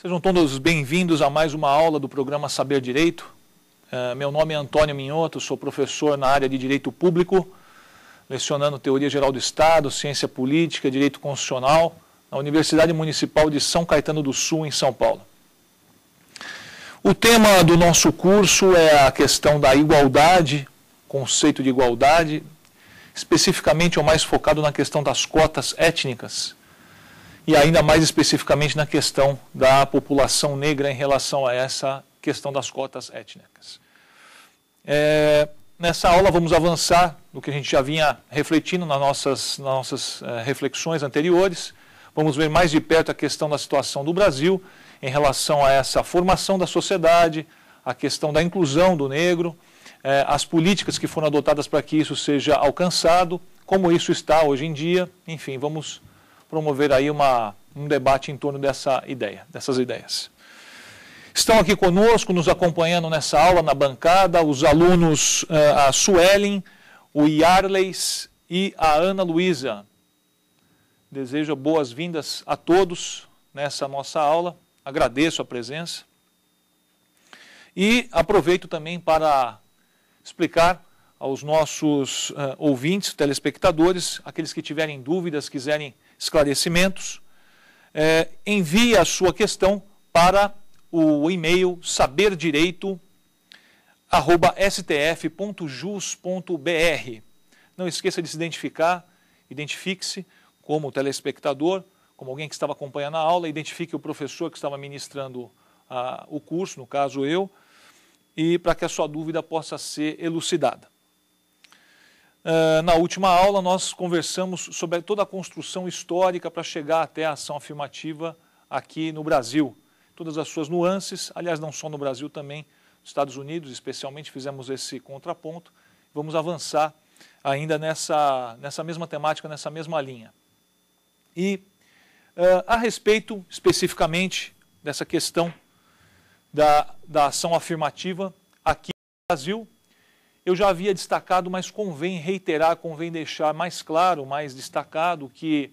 Sejam todos bem-vindos a mais uma aula do programa Saber Direito. É, meu nome é Antônio Minhoto, sou professor na área de Direito Público, lecionando Teoria Geral do Estado, Ciência Política, Direito Constitucional na Universidade Municipal de São Caetano do Sul, em São Paulo. O tema do nosso curso é a questão da igualdade, conceito de igualdade, especificamente o mais focado na questão das cotas étnicas e ainda mais especificamente na questão da população negra em relação a essa questão das cotas étnicas. É, nessa aula vamos avançar no que a gente já vinha refletindo nas nossas, nas nossas é, reflexões anteriores. Vamos ver mais de perto a questão da situação do Brasil em relação a essa formação da sociedade, a questão da inclusão do negro, é, as políticas que foram adotadas para que isso seja alcançado, como isso está hoje em dia. Enfim, vamos promover aí uma, um debate em torno dessa ideia, dessas ideias. Estão aqui conosco, nos acompanhando nessa aula na bancada, os alunos eh, a Suelen, o Yarleys e a Ana Luísa. Desejo boas-vindas a todos nessa nossa aula, agradeço a presença. E aproveito também para explicar aos nossos eh, ouvintes, telespectadores, aqueles que tiverem dúvidas, quiserem esclarecimentos, é, envie a sua questão para o e-mail saberdireito@stf.jus.br. Não esqueça de se identificar, identifique-se como telespectador, como alguém que estava acompanhando a aula, identifique o professor que estava ministrando a, ah, o curso, no caso eu, e para que a sua dúvida possa ser elucidada. Ah, na última aula, nós conversamos sobre toda a construção histórica para chegar até a ação afirmativa aqui no Brasil. Todas as suas nuances, aliás, não só no Brasil, também nos Estados Unidos, especialmente, fizemos esse contraponto. Vamos avançar ainda nessa, nessa mesma temática, nessa mesma linha. E uh, a respeito especificamente dessa questão da, da ação afirmativa aqui no Brasil, eu já havia destacado, mas convém reiterar, convém deixar mais claro, mais destacado, que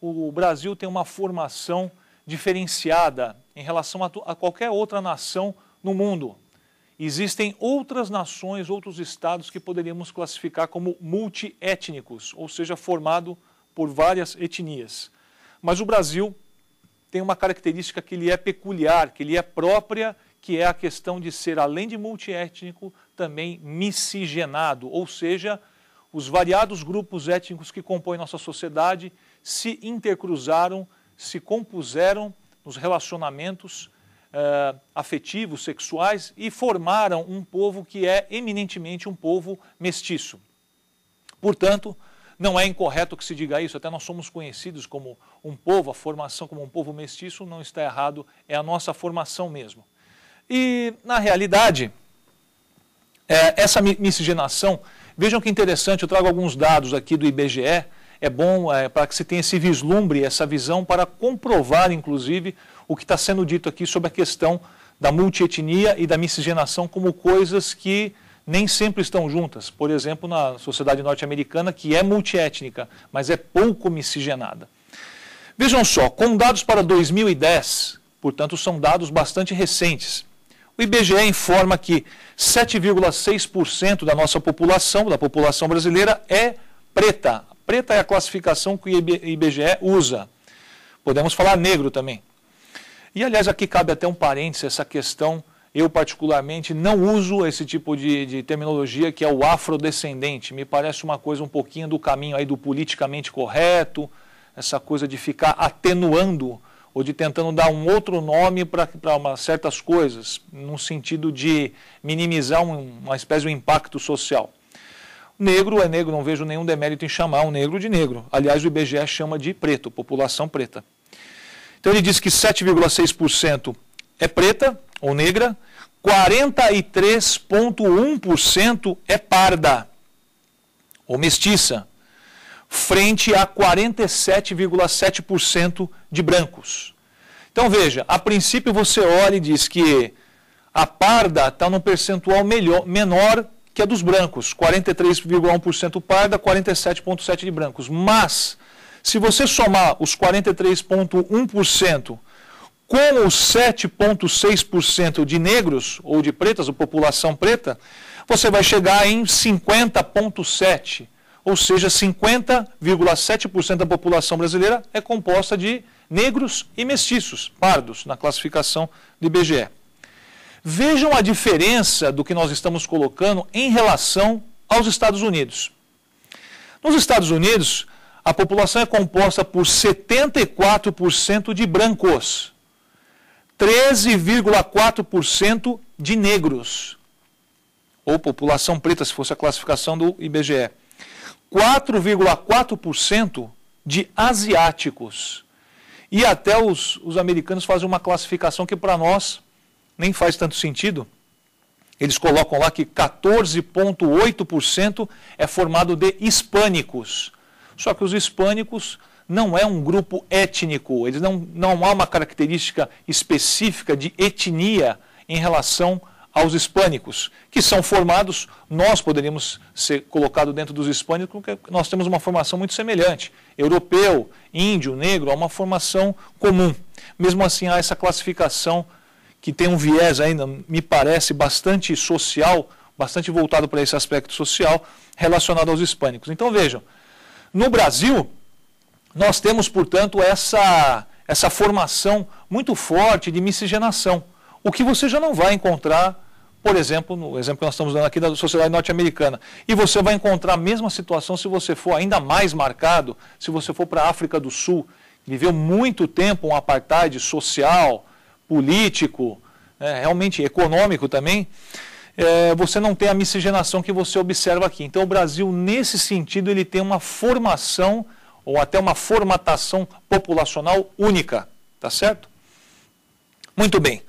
o Brasil tem uma formação diferenciada em relação a, a qualquer outra nação no mundo. Existem outras nações, outros estados que poderíamos classificar como multiétnicos, ou seja, formado por várias etnias. Mas o Brasil tem uma característica que lhe é peculiar, que lhe é própria que é a questão de ser, além de multiétnico, também miscigenado, ou seja, os variados grupos étnicos que compõem nossa sociedade se intercruzaram, se compuseram nos relacionamentos eh, afetivos, sexuais e formaram um povo que é eminentemente um povo mestiço. Portanto, não é incorreto que se diga isso, até nós somos conhecidos como um povo, a formação como um povo mestiço não está errado, é a nossa formação mesmo. E, na realidade, é, essa miscigenação, vejam que interessante, eu trago alguns dados aqui do IBGE, é bom é, para que se tenha esse vislumbre, essa visão, para comprovar, inclusive, o que está sendo dito aqui sobre a questão da multietnia e da miscigenação como coisas que nem sempre estão juntas. Por exemplo, na sociedade norte-americana, que é multiétnica, mas é pouco miscigenada. Vejam só, com dados para 2010, portanto, são dados bastante recentes. O IBGE informa que 7,6% da nossa população, da população brasileira, é preta. Preta é a classificação que o IBGE usa. Podemos falar negro também. E, aliás, aqui cabe até um parêntese essa questão. Eu, particularmente, não uso esse tipo de, de terminologia que é o afrodescendente. Me parece uma coisa um pouquinho do caminho aí do politicamente correto, essa coisa de ficar atenuando ou de tentando dar um outro nome para certas coisas, num sentido de minimizar um, uma espécie de um impacto social. Negro é negro, não vejo nenhum demérito em chamar um negro de negro. Aliás, o IBGE chama de preto, população preta. Então ele diz que 7,6% é preta ou negra, 43,1% é parda ou mestiça frente a 47,7% de brancos. Então veja, a princípio você olha e diz que a parda está num percentual melhor, menor que a dos brancos, 43,1% parda, 47,7% de brancos. Mas, se você somar os 43,1% com os 7,6% de negros ou de pretas, ou população preta, você vai chegar em 50,7% ou seja, 50,7% da população brasileira é composta de negros e mestiços, pardos, na classificação do IBGE. Vejam a diferença do que nós estamos colocando em relação aos Estados Unidos. Nos Estados Unidos, a população é composta por 74% de brancos, 13,4% de negros, ou população preta, se fosse a classificação do IBGE. 4,4% de asiáticos. E até os, os americanos fazem uma classificação que para nós nem faz tanto sentido. Eles colocam lá que 14,8% é formado de hispânicos. Só que os hispânicos não é um grupo étnico, eles não, não há uma característica específica de etnia em relação a aos hispânicos, que são formados, nós poderíamos ser colocados dentro dos hispânicos, porque nós temos uma formação muito semelhante. Europeu, índio, negro, há uma formação comum. Mesmo assim, há essa classificação que tem um viés ainda, me parece, bastante social, bastante voltado para esse aspecto social relacionado aos hispânicos. Então vejam, no Brasil, nós temos, portanto, essa, essa formação muito forte de miscigenação, o que você já não vai encontrar por exemplo, no exemplo que nós estamos dando aqui da sociedade norte-americana. E você vai encontrar a mesma situação se você for ainda mais marcado, se você for para a África do Sul, que viveu muito tempo um apartheid social, político, né, realmente econômico também. É, você não tem a miscigenação que você observa aqui. Então, o Brasil, nesse sentido, ele tem uma formação ou até uma formatação populacional única, tá certo? Muito bem.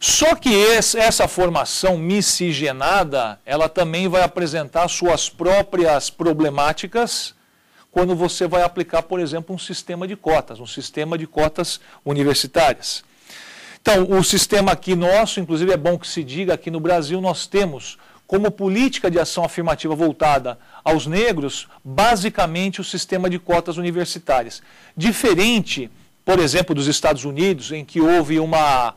Só que esse, essa formação miscigenada, ela também vai apresentar suas próprias problemáticas quando você vai aplicar, por exemplo, um sistema de cotas, um sistema de cotas universitárias. Então, o sistema aqui nosso, inclusive é bom que se diga, que no Brasil nós temos como política de ação afirmativa voltada aos negros, basicamente o sistema de cotas universitárias. Diferente, por exemplo, dos Estados Unidos, em que houve uma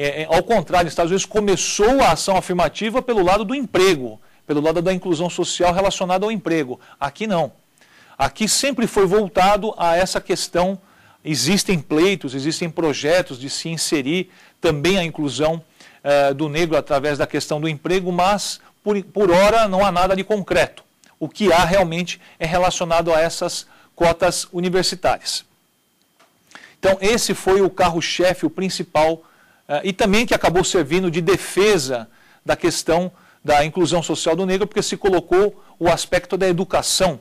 é, é, ao contrário, nos Estados Unidos começou a ação afirmativa pelo lado do emprego, pelo lado da inclusão social relacionada ao emprego. Aqui não. Aqui sempre foi voltado a essa questão. Existem pleitos, existem projetos de se inserir também a inclusão é, do negro através da questão do emprego, mas por, por hora não há nada de concreto. O que há realmente é relacionado a essas cotas universitárias. Então, esse foi o carro-chefe, o principal ah, e também que acabou servindo de defesa da questão da inclusão social do negro, porque se colocou o aspecto da educação.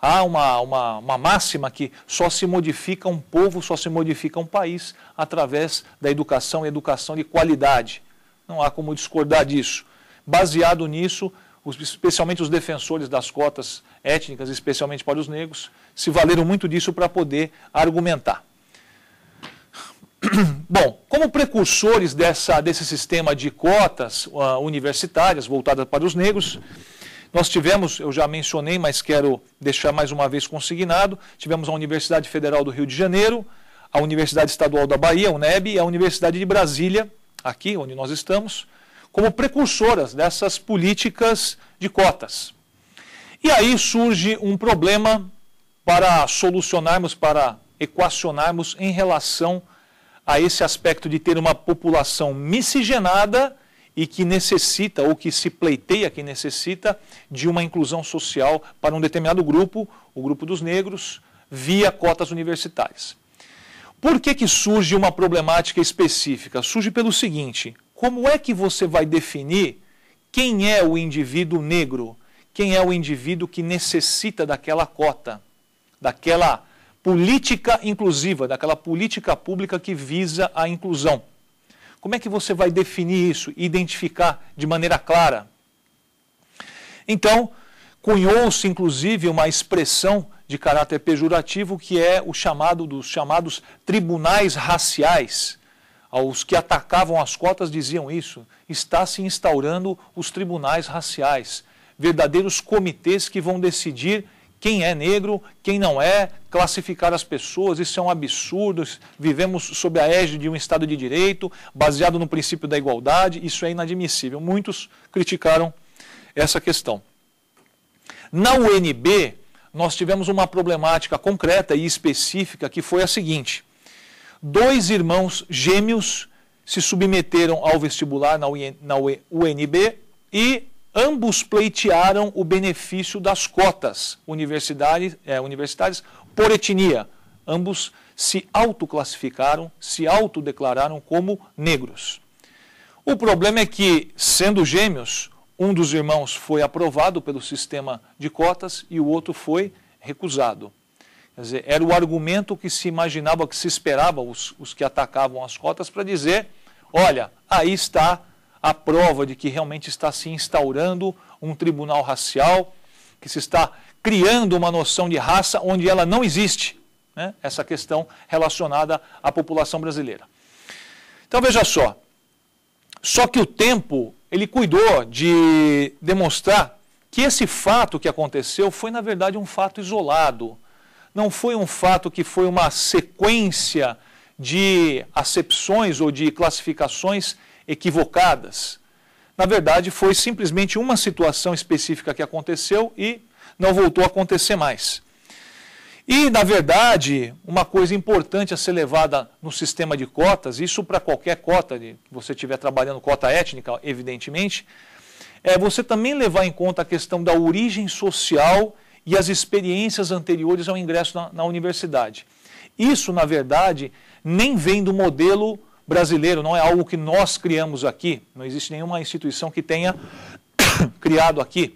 Há uma, uma, uma, máxima que só se modifica um povo, só se modifica um país através da educação e educação de qualidade. Não há como discordar disso. Baseado nisso, os, especialmente os defensores das cotas étnicas, especialmente para os negros, se valeram muito disso para poder argumentar. Bom, como precursores dessa, desse sistema de cotas uh, universitárias voltadas para os negros, nós tivemos, eu já mencionei, mas quero deixar mais uma vez consignado, tivemos a Universidade Federal do Rio de Janeiro, a Universidade Estadual da Bahia, UNEB, e a Universidade de Brasília, aqui onde nós estamos, como precursoras dessas políticas de cotas. E aí surge um problema para solucionarmos, para equacionarmos em relação a esse aspecto de ter uma população miscigenada e que necessita, ou que se pleiteia que necessita, de uma inclusão social para um determinado grupo, o grupo dos negros, via cotas universitárias. Por que, que surge uma problemática específica? Surge pelo seguinte: como é que você vai definir quem é o indivíduo negro? Quem é o indivíduo que necessita daquela cota, daquela política inclusiva, daquela política pública que visa a inclusão. Como é que você vai definir isso identificar de maneira clara? Então, cunhou-se inclusive uma expressão de caráter pejorativo que é o chamado dos chamados tribunais raciais. Os que atacavam as cotas diziam isso. Está se instaurando os tribunais raciais, verdadeiros comitês que vão decidir quem é negro, quem não é, classificar as pessoas, isso é um absurdo. Vivemos sob a égide de um Estado de Direito, baseado no princípio da igualdade, isso é inadmissível. Muitos criticaram essa questão. Na UNB, nós tivemos uma problemática concreta e específica que foi a seguinte: dois irmãos gêmeos se submeteram ao vestibular na UNB e ambos pleitearam o benefício das cotas universidade, é, universitárias por etnia. Ambos se autoclassificaram, se autodeclararam como negros. O problema é que, sendo gêmeos, um dos irmãos foi aprovado pelo sistema de cotas e o outro foi recusado. Quer dizer, era o argumento que se imaginava, que se esperava os, os que atacavam as cotas para dizer: olha, aí está a prova de que realmente está se instaurando um tribunal racial, que se está criando uma noção de raça onde ela não existe, né? essa questão relacionada à população brasileira. Então veja só, só que o tempo ele cuidou de demonstrar que esse fato que aconteceu foi na verdade um fato isolado, não foi um fato que foi uma sequência de acepções ou de classificações equivocadas. Na verdade, foi simplesmente uma situação específica que aconteceu e não voltou a acontecer mais. E, na verdade, uma coisa importante a ser levada no sistema de cotas, isso para qualquer cota, você estiver trabalhando cota étnica, evidentemente, é você também levar em conta a questão da origem social e as experiências anteriores ao ingresso na, na universidade. Isso, na verdade, nem vem do modelo brasileiro, não é algo que nós criamos aqui, não existe nenhuma instituição que tenha criado aqui.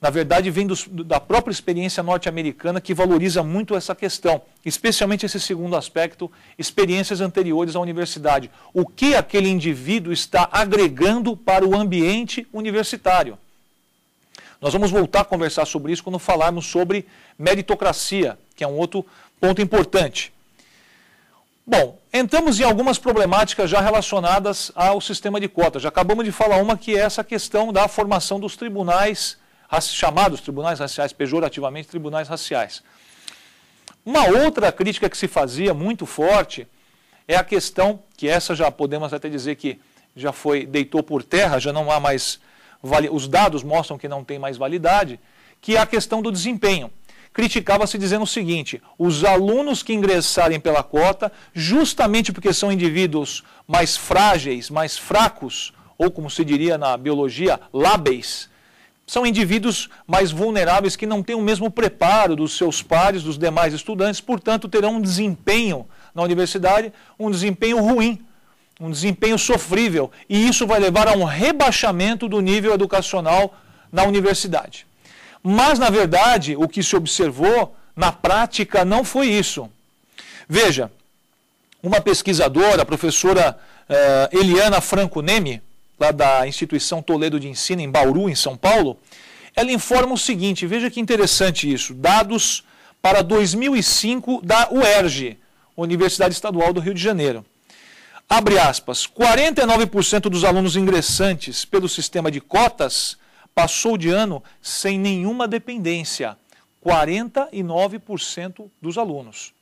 Na verdade, vem da própria experiência norte-americana que valoriza muito essa questão, especialmente esse segundo aspecto, experiências anteriores à universidade. O que aquele indivíduo está agregando para o ambiente universitário? Nós vamos voltar a conversar sobre isso quando falarmos sobre meritocracia, que é um outro ponto importante. Bom, entramos em algumas problemáticas já relacionadas ao sistema de cotas. Já acabamos de falar uma que é essa questão da formação dos tribunais, chamados tribunais raciais, pejorativamente tribunais raciais. Uma outra crítica que se fazia muito forte é a questão, que essa já podemos até dizer que já foi, deitou por terra, já não há mais, os dados mostram que não tem mais validade, que é a questão do desempenho criticava-se dizendo o seguinte: os alunos que ingressarem pela cota, justamente porque são indivíduos mais frágeis, mais fracos, ou como se diria na biologia, lábeis, são indivíduos mais vulneráveis que não têm o mesmo preparo dos seus pares, dos demais estudantes, portanto, terão um desempenho na universidade, um desempenho ruim, um desempenho sofrível, e isso vai levar a um rebaixamento do nível educacional na universidade. Mas, na verdade, o que se observou na prática não foi isso. Veja, uma pesquisadora, a professora uh, Eliana Franco Neme, lá da Instituição Toledo de Ensino, em Bauru, em São Paulo, ela informa o seguinte: veja que interessante isso, dados para 2005 da UERJ, Universidade Estadual do Rio de Janeiro. Abre aspas, 49% dos alunos ingressantes pelo sistema de cotas passou de ano sem nenhuma dependência, 49% dos alunos.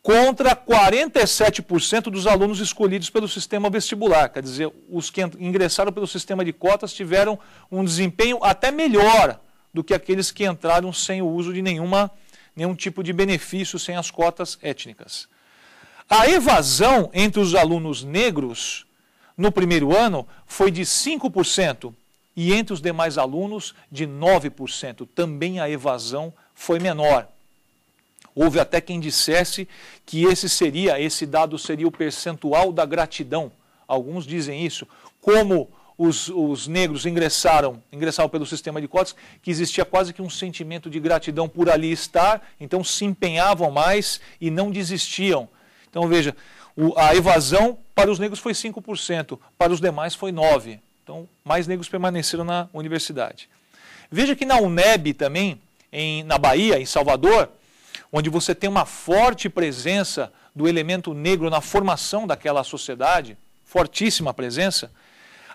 Contra 47% dos alunos escolhidos pelo sistema vestibular, quer dizer, os que ingressaram pelo sistema de cotas tiveram um desempenho até melhor do que aqueles que entraram sem o uso de nenhuma, nenhum tipo de benefício, sem as cotas étnicas. A evasão entre os alunos negros no primeiro ano foi de 5% e entre os demais alunos, de 9%. Também a evasão foi menor. Houve até quem dissesse que esse seria, esse dado seria o percentual da gratidão. Alguns dizem isso. Como os, os negros ingressaram, ingressaram pelo sistema de cotas, que existia quase que um sentimento de gratidão por ali estar, então se empenhavam mais e não desistiam. Então veja, a evasão para os negros foi 5%, para os demais foi 9%. Então, mais negros permaneceram na universidade. Veja que na UNEB também, em, na Bahia, em Salvador, onde você tem uma forte presença do elemento negro na formação daquela sociedade, fortíssima presença,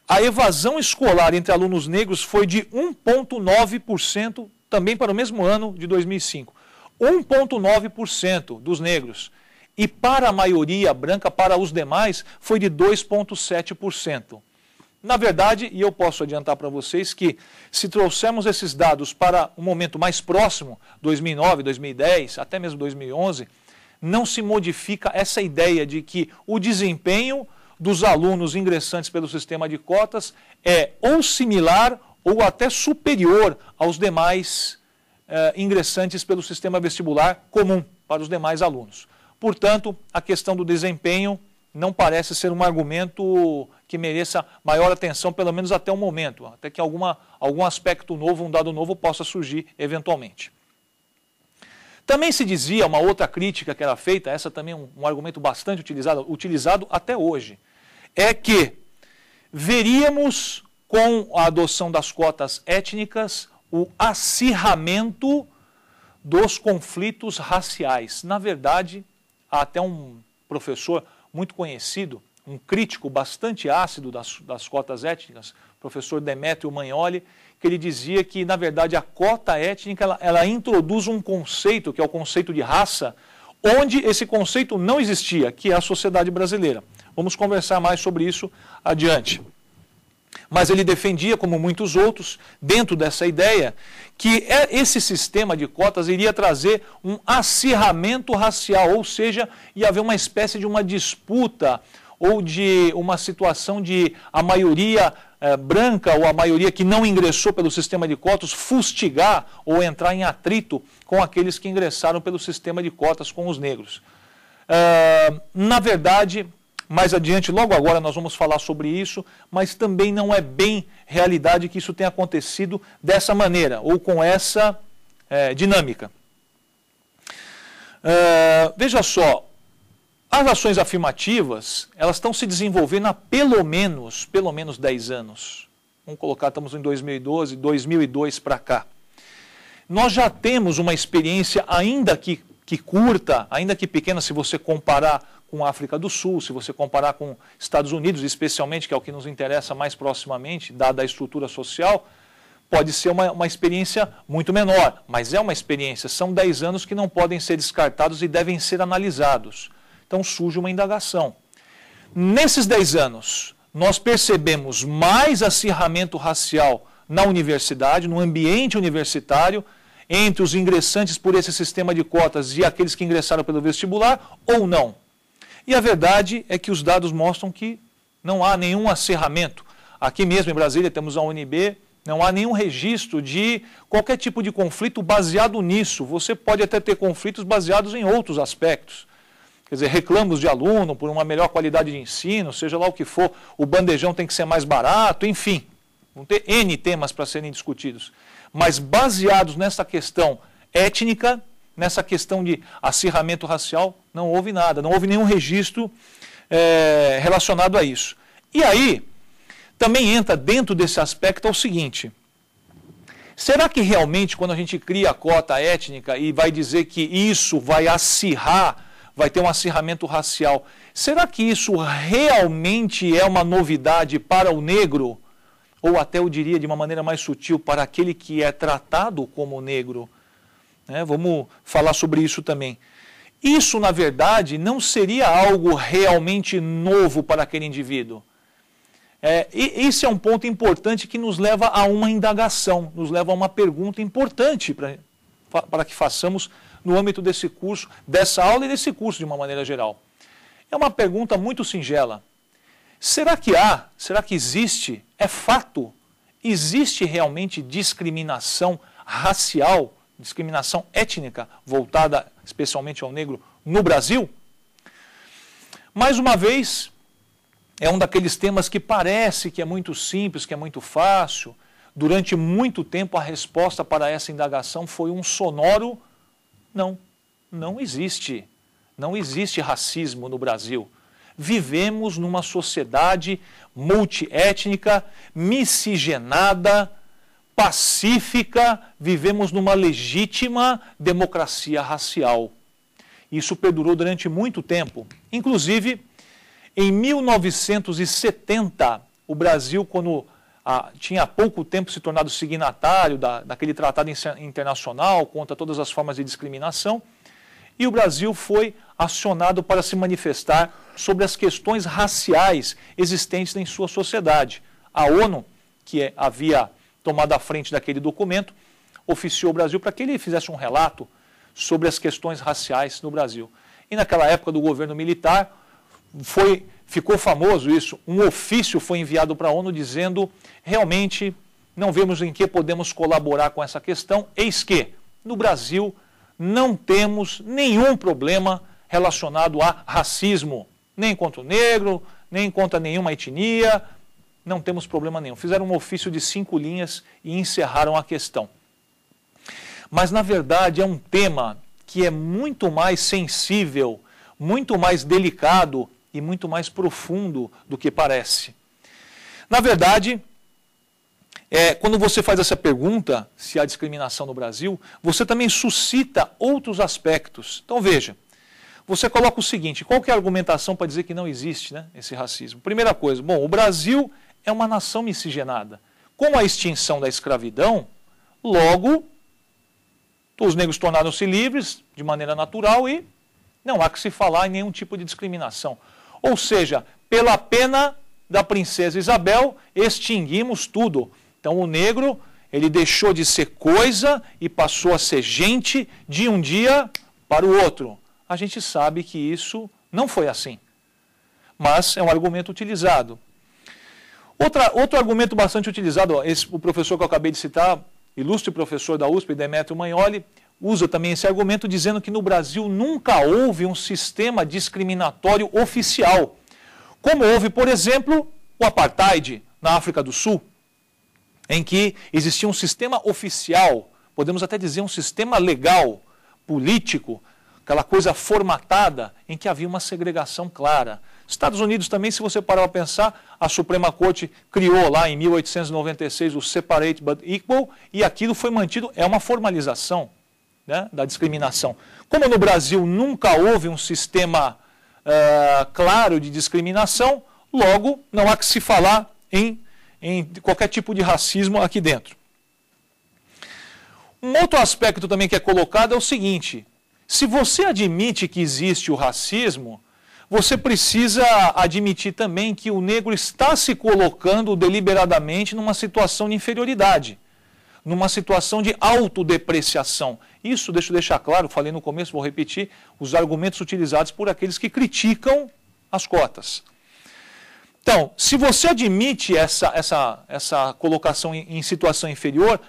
a evasão escolar entre alunos negros foi de 1,9% também para o mesmo ano de 2005. 1,9% dos negros. E para a maioria branca, para os demais, foi de 2,7%. Na verdade, e eu posso adiantar para vocês que se trouxermos esses dados para um momento mais próximo, 2009, 2010, até mesmo 2011, não se modifica essa ideia de que o desempenho dos alunos ingressantes pelo sistema de cotas é ou similar ou até superior aos demais eh, ingressantes pelo sistema vestibular comum para os demais alunos. Portanto, a questão do desempenho não parece ser um argumento que mereça maior atenção, pelo menos até o momento, até que alguma, algum aspecto novo, um dado novo possa surgir eventualmente. Também se dizia uma outra crítica que era feita, essa também é um, um argumento bastante utilizado, utilizado até hoje, é que veríamos com a adoção das cotas étnicas o acirramento dos conflitos raciais. Na verdade, há até um professor muito conhecido um crítico bastante ácido das, das cotas étnicas, professor Demétrio Magnoli, que ele dizia que, na verdade, a cota étnica ela, ela, introduz um conceito, que é o conceito de raça, onde esse conceito não existia, que é a sociedade brasileira. Vamos conversar mais sobre isso adiante. Mas ele defendia, como muitos outros, dentro dessa ideia, que é, esse sistema de cotas iria trazer um acirramento racial, ou seja, ia haver uma espécie de uma disputa ou de uma situação de a maioria é, branca ou a maioria que não ingressou pelo sistema de cotas fustigar ou entrar em atrito com aqueles que ingressaram pelo sistema de cotas com os negros. É, na verdade, mais adiante, logo agora, nós vamos falar sobre isso, mas também não é bem realidade que isso tenha acontecido dessa maneira ou com essa é, dinâmica. veja só, as ações afirmativas, elas estão se desenvolvendo há pelo menos, pelo menos 10 anos. Vamos colocar, estamos em 2012, 2002 para cá. Nós já temos uma experiência, ainda que, que curta, ainda que pequena, se você comparar com a África do Sul, se você comparar com Estados Unidos, especialmente, que é o que nos interessa mais proximamente, dada a estrutura social, pode ser uma, uma experiência muito menor, mas é uma experiência. São 10 anos que não podem ser descartados e devem ser analisados. Então surge uma indagação. Nesses 10 anos, nós percebemos mais acirramento racial na universidade, no ambiente universitário, entre os ingressantes por esse sistema de cotas e aqueles que ingressaram pelo vestibular, ou não? E a verdade é que os dados mostram que não há nenhum acerramento. Aqui mesmo em Brasília temos a UNB, não há nenhum registro de qualquer tipo de conflito baseado nisso. Você pode até ter conflitos baseados em outros aspectos quer dizer, reclamos de aluno por uma melhor qualidade de ensino, seja lá o que for, o bandejão tem que ser mais barato, enfim. Vão ter N temas para serem discutidos. Mas baseados nessa questão étnica, nessa questão de acirramento racial, não houve nada, não houve nenhum registro é, relacionado a isso. E aí, também entra dentro desse aspecto o seguinte. Será que realmente, quando a gente cria a cota étnica e vai dizer que isso vai acirrar vai ter um acirramento racial. Será que isso realmente é uma novidade para o negro? Ou até eu diria de uma maneira mais sutil, para aquele que é tratado como negro? Né, vamos falar sobre isso também. Isso, na verdade, não seria algo realmente novo para aquele indivíduo. É, esse é um ponto importante que nos leva a uma indagação, nos leva a uma pergunta importante para que façamos no âmbito desse curso, dessa aula e desse curso de uma maneira geral. É uma pergunta muito singela. Será que há? Será que existe? É fato? Existe realmente discriminação racial, discriminação étnica voltada especialmente ao negro no Brasil? Mais uma vez, é um daqueles temas que parece que é muito simples, que é muito fácil. Durante muito tempo, a resposta para essa indagação foi um sonoro não, não existe. Não existe racismo no Brasil. Vivemos numa sociedade multiétnica, miscigenada, pacífica, vivemos numa legítima democracia racial. Isso perdurou durante muito tempo. Inclusive, em 1970, o Brasil, quando a, tinha há pouco tempo se tornado signatário da, daquele tratado internacional contra todas as formas de discriminação, e o Brasil foi acionado para se manifestar sobre as questões raciais existentes em sua sociedade. A ONU, que é, havia tomado a frente daquele documento, oficiou o Brasil para que ele fizesse um relato sobre as questões raciais no Brasil. E naquela época do governo militar, foi ficou famoso isso, um ofício foi enviado para a ONU dizendo realmente não vemos em que podemos colaborar com essa questão, eis que no Brasil não temos nenhum problema relacionado a racismo, nem contra o negro, nem contra nenhuma etnia, não temos problema nenhum. Fizeram um ofício de cinco linhas e encerraram a questão. Mas, na verdade, é um tema que é muito mais sensível, muito mais delicado e muito mais profundo do que parece. Na verdade, é, quando você faz essa pergunta, se há discriminação no Brasil, você também suscita outros aspectos. Então veja, você coloca o seguinte: qual é a argumentação para dizer que não existe né, esse racismo? Primeira coisa, bom, o Brasil é uma nação miscigenada. Com a extinção da escravidão, logo os negros tornaram-se livres de maneira natural e não há que se falar em nenhum tipo de discriminação. Ou seja, pela pena da princesa Isabel, extinguimos tudo. Então o negro, ele deixou de ser coisa e passou a ser gente de um dia para o outro. A gente sabe que isso não foi assim. Mas é um argumento utilizado. Outra, outro argumento bastante utilizado, ó, esse, o professor que eu acabei de citar, ilustre professor da USP, Demetrio Magnoli, usa também esse argumento dizendo que no Brasil nunca houve um sistema discriminatório oficial, como houve, por exemplo, o apartheid na África do Sul, em que existia um sistema oficial, podemos até dizer um sistema legal, político, aquela coisa formatada em que havia uma segregação clara. Estados Unidos também, se você parar para pensar, a Suprema Corte criou lá em 1896 o Separate but Equal e aquilo foi mantido, é uma formalização né, da discriminação. Como no Brasil nunca houve um sistema uh, claro de discriminação, logo não há que se falar em, em qualquer tipo de racismo aqui dentro. Um outro aspecto também que é colocado é o seguinte: se você admite que existe o racismo, você precisa admitir também que o negro está se colocando deliberadamente numa situação de inferioridade, numa situação de autodepreciação. Isso, deixa eu deixar claro, falei no começo, vou repetir, os argumentos utilizados por aqueles que criticam as cotas. Então, se você admite essa, essa, essa colocação em, em situação inferior,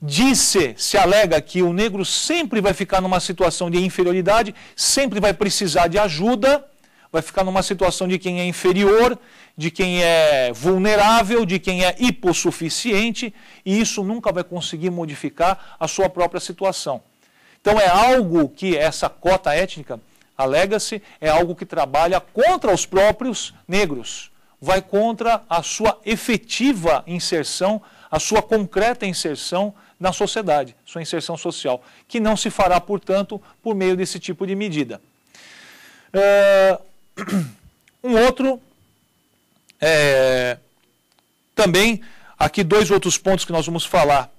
Disse, se alega que o negro sempre vai ficar numa situação de inferioridade, sempre vai precisar de ajuda, vai ficar numa situação de quem é inferior, de quem é vulnerável, de quem é hipossuficiente, e isso nunca vai conseguir modificar a sua própria situação. Então é algo que essa cota étnica, alega-se, é algo que trabalha contra os próprios negros, vai contra a sua efetiva inserção, a sua concreta inserção na sociedade, sua inserção social, que não se fará, portanto, por meio desse tipo de medida. É, um outro, é... também, aqui dois outros pontos que nós vamos falar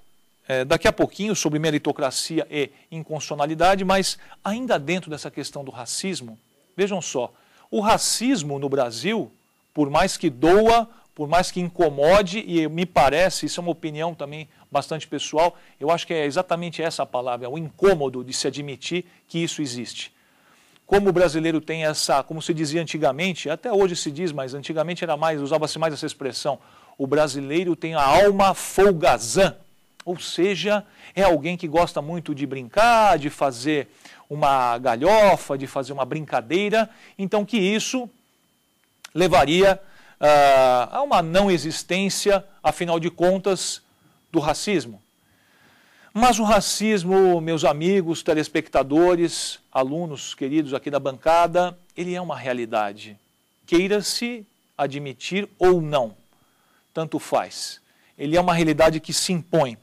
é, daqui a pouquinho sobre meritocracia e inconstitucionalidade, mas ainda dentro dessa questão do racismo, vejam só, o racismo no Brasil, por mais que doa, por mais que incomode, e me parece, isso é uma opinião também bastante pessoal, eu acho que é exatamente essa a palavra, o incômodo de se admitir que isso existe. Como o brasileiro tem essa, como se dizia antigamente, até hoje se diz, mas antigamente era mais, usava-se mais essa expressão, o brasileiro tem a alma folgazã. Ou seja, é alguém que gosta muito de brincar, de fazer uma galhofa, de fazer uma brincadeira, então que isso levaria uh, a uma não existência, afinal de contas, do racismo. Mas o racismo, meus amigos, telespectadores, alunos queridos aqui da bancada, ele é uma realidade. Queira-se admitir ou não, tanto faz. Ele é uma realidade que se impõe.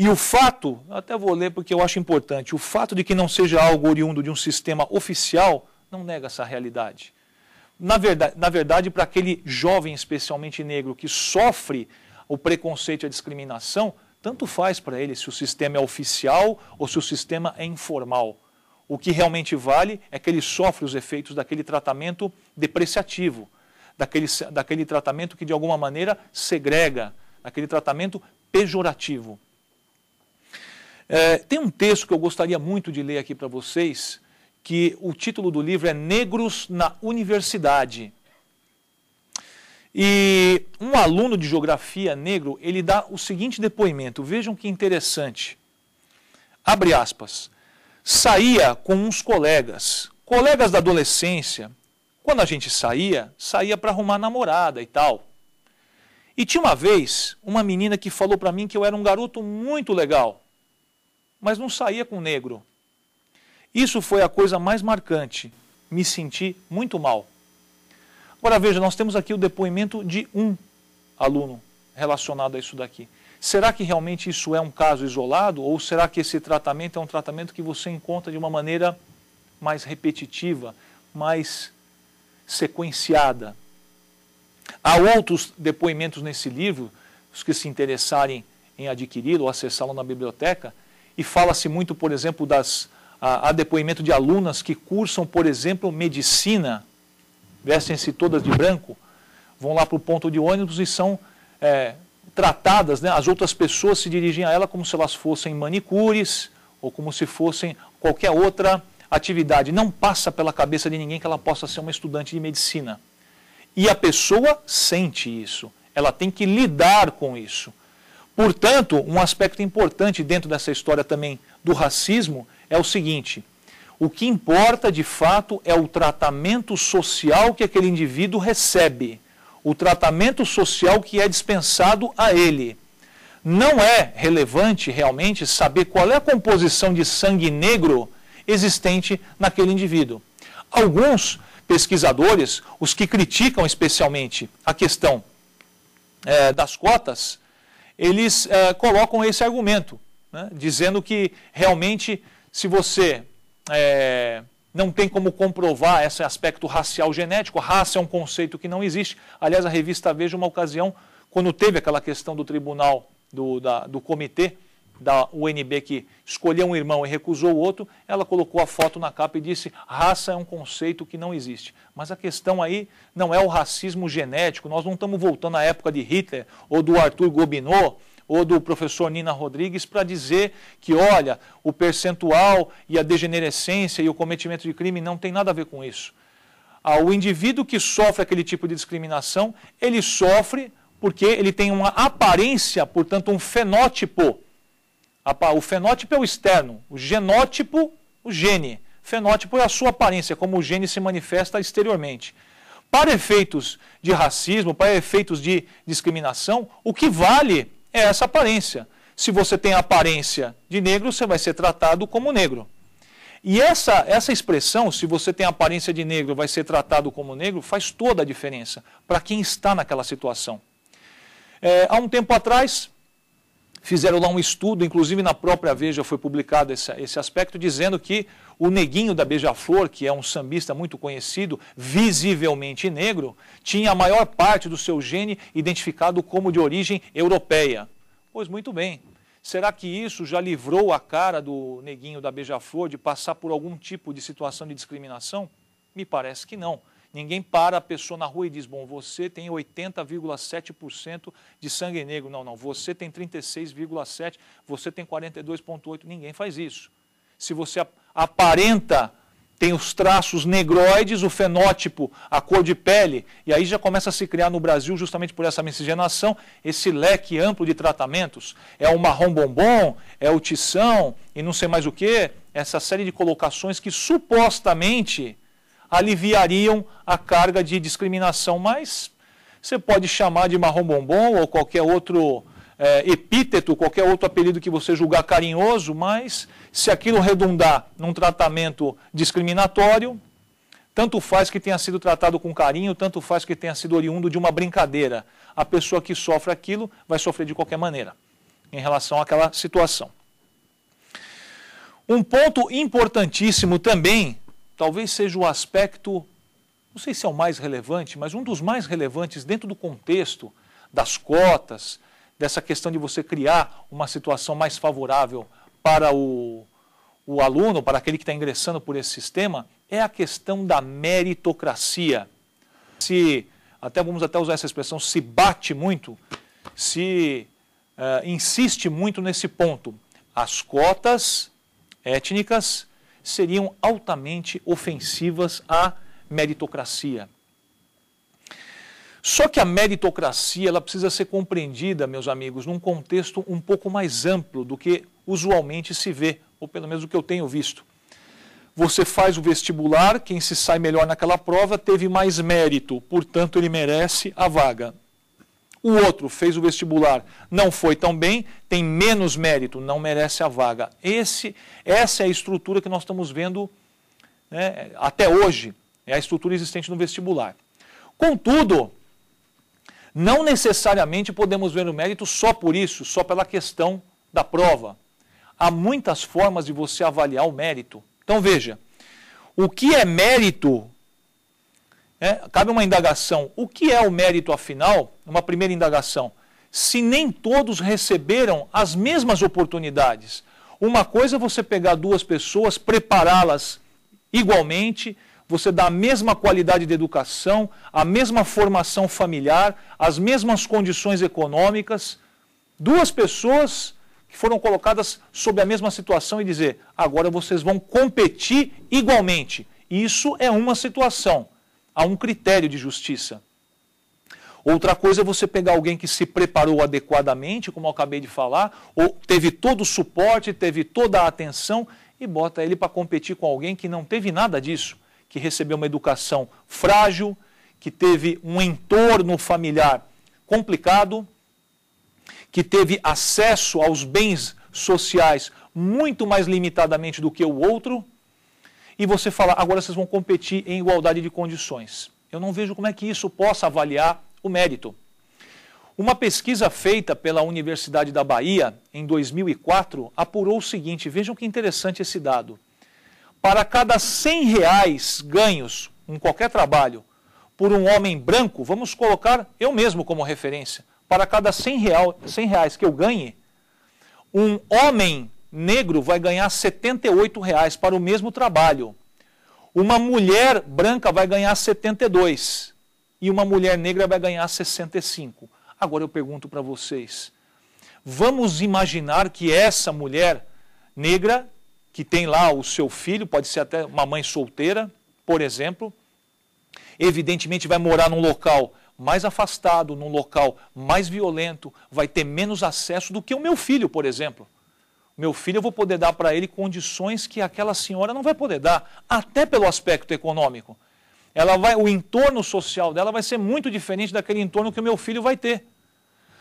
E o fato, até vou ler porque eu acho importante, o fato de que não seja algo oriundo de um sistema oficial não nega essa realidade. Na verdade, na verdade para aquele jovem, especialmente negro, que sofre o preconceito e a discriminação, tanto faz para ele se o sistema é oficial ou se o sistema é informal. O que realmente vale é que ele sofre os efeitos daquele tratamento depreciativo, daquele, daquele tratamento que de alguma maneira segrega, daquele tratamento pejorativo. É, tem um texto que eu gostaria muito de ler aqui para vocês, que o título do livro é Negros na Universidade. E um aluno de geografia negro, ele dá o seguinte depoimento, vejam que interessante. Abre aspas. Saía com uns colegas, colegas da adolescência. Quando a gente saía, saía para arrumar namorada e tal. E tinha uma vez uma menina que falou para mim que eu era um garoto muito legal mas não saía com negro. Isso foi a coisa mais marcante. Me senti muito mal. Agora veja, nós temos aqui o depoimento de um aluno relacionado a isso daqui. Será que realmente isso é um caso isolado ou será que esse tratamento é um tratamento que você encontra de uma maneira mais repetitiva, mais sequenciada? Há outros depoimentos nesse livro, os que se interessarem em adquiri-lo ou acessá-lo na biblioteca, e fala-se muito, por exemplo, das, a, depoimento de alunas que cursam, por exemplo, medicina, vestem-se todas de branco, vão lá para o ponto de ônibus e são é, tratadas, né? as outras pessoas se dirigem a ela como se elas fossem manicures ou como se fossem qualquer outra atividade. Não passa pela cabeça de ninguém que ela possa ser uma estudante de medicina. E a pessoa sente isso, ela tem que lidar com isso. Portanto, um aspecto importante dentro dessa história também do racismo é o seguinte: o que importa de fato é o tratamento social que aquele indivíduo recebe, o tratamento social que é dispensado a ele. Não é relevante realmente saber qual é a composição de sangue negro existente naquele indivíduo. Alguns pesquisadores, os que criticam especialmente a questão é, das cotas, eles eh, colocam esse argumento, né, dizendo que realmente se você é, não tem como comprovar esse aspecto racial genético, raça é um conceito que não existe. Aliás, a revista Veja, uma ocasião, quando teve aquela questão do tribunal, do, da, do comitê, da UNB que escolheu um irmão e recusou o outro, ela colocou a foto na capa e disse: raça é um conceito que não existe. Mas a questão aí não é o racismo genético, nós não estamos voltando à época de Hitler ou do Arthur Gobineau ou do professor Nina Rodrigues para dizer que, olha, o percentual e a degenerescência e o cometimento de crime não tem nada a ver com isso. Ah, o indivíduo que sofre aquele tipo de discriminação, ele sofre porque ele tem uma aparência, portanto, um fenótipo o fenótipo é o externo, o genótipo, o gene. O fenótipo é a sua aparência, como o gene se manifesta exteriormente. Para efeitos de racismo, para efeitos de discriminação, o que vale é essa aparência. Se você tem aparência de negro, você vai ser tratado como negro. E essa, essa expressão, se você tem aparência de negro, vai ser tratado como negro, faz toda a diferença para quem está naquela situação. É, há um tempo atrás, Fizeram lá um estudo, inclusive na própria Veja foi publicado esse, esse aspecto, dizendo que o neguinho da Beija-Flor, que é um sambista muito conhecido, visivelmente negro, tinha a maior parte do seu gene identificado como de origem europeia. Pois muito bem. Será que isso já livrou a cara do neguinho da Beija-Flor de passar por algum tipo de situação de discriminação? Me parece que não. Ninguém para a pessoa na rua e diz: bom, você tem 80,7% de sangue negro. Não, não, você tem 36,7%, você tem 42,8%. Ninguém faz isso. Se você aparenta, tem os traços negroides, o fenótipo, a cor de pele, e aí já começa a se criar no Brasil, justamente por essa miscigenação, esse leque amplo de tratamentos. É o marrom bombom, é o tição e não sei mais o que, essa série de colocações que supostamente aliviariam a carga de discriminação, mas você pode chamar de marrom bombom ou qualquer outro é, epíteto, qualquer outro apelido que você julgar carinhoso, mas se aquilo redundar num tratamento discriminatório, tanto faz que tenha sido tratado com carinho, tanto faz que tenha sido oriundo de uma brincadeira. A pessoa que sofre aquilo vai sofrer de qualquer maneira em relação àquela situação. Um ponto importantíssimo também talvez seja o aspecto, não sei se é o mais relevante, mas um dos mais relevantes dentro do contexto das cotas, dessa questão de você criar uma situação mais favorável para o, o aluno, para aquele que está ingressando por esse sistema, é a questão da meritocracia. Se, até vamos até usar essa expressão, se bate muito, se uh, insiste muito nesse ponto. As cotas étnicas seriam altamente ofensivas à meritocracia. Só que a meritocracia ela precisa ser compreendida, meus amigos, num contexto um pouco mais amplo do que usualmente se vê, ou pelo menos o que eu tenho visto. Você faz o vestibular, quem se sai melhor naquela prova teve mais mérito, portanto ele merece a vaga. O outro fez o vestibular, não foi tão bem, tem menos mérito, não merece a vaga. Esse, essa é a estrutura que nós estamos vendo né, até hoje, é a estrutura existente no vestibular. Contudo, não necessariamente podemos ver o mérito só por isso, só pela questão da prova. Há muitas formas de você avaliar o mérito. Então veja, o que é mérito é, cabe uma indagação. O que é o mérito, afinal? Uma primeira indagação. Se nem todos receberam as mesmas oportunidades. Uma coisa é você pegar duas pessoas, prepará-las igualmente, você dá a mesma qualidade de educação, a mesma formação familiar, as mesmas condições econômicas. Duas pessoas que foram colocadas sob a mesma situação e dizer: agora vocês vão competir igualmente. Isso é uma situação a um critério de justiça. Outra coisa é você pegar alguém que se preparou adequadamente, como eu acabei de falar, ou teve todo o suporte, teve toda a atenção e bota ele para competir com alguém que não teve nada disso, que recebeu uma educação frágil, que teve um entorno familiar complicado, que teve acesso aos bens sociais muito mais limitadamente do que o outro e você falar, agora vocês vão competir em igualdade de condições. Eu não vejo como é que isso possa avaliar o mérito. Uma pesquisa feita pela Universidade da Bahia em 2004 apurou o seguinte: vejam que interessante esse dado. Para cada 100 reais ganhos em qualquer trabalho por um homem branco, vamos colocar eu mesmo como referência, para cada 100, real, 100 reais que eu ganhe, um homem negro vai ganhar R$ 78,00 para o mesmo trabalho. Uma mulher branca vai ganhar R$ 72 e uma mulher negra vai ganhar R$ 65. Agora eu pergunto para vocês: vamos imaginar que essa mulher negra, que tem lá o seu filho, pode ser até uma mãe solteira, por exemplo, evidentemente vai morar num local mais afastado, num local mais violento, vai ter menos acesso do que o meu filho, por exemplo meu filho, eu vou poder dar para ele condições que aquela senhora não vai poder dar, até pelo aspecto econômico. Ela vai, o entorno social dela vai ser muito diferente daquele entorno que o meu filho vai ter.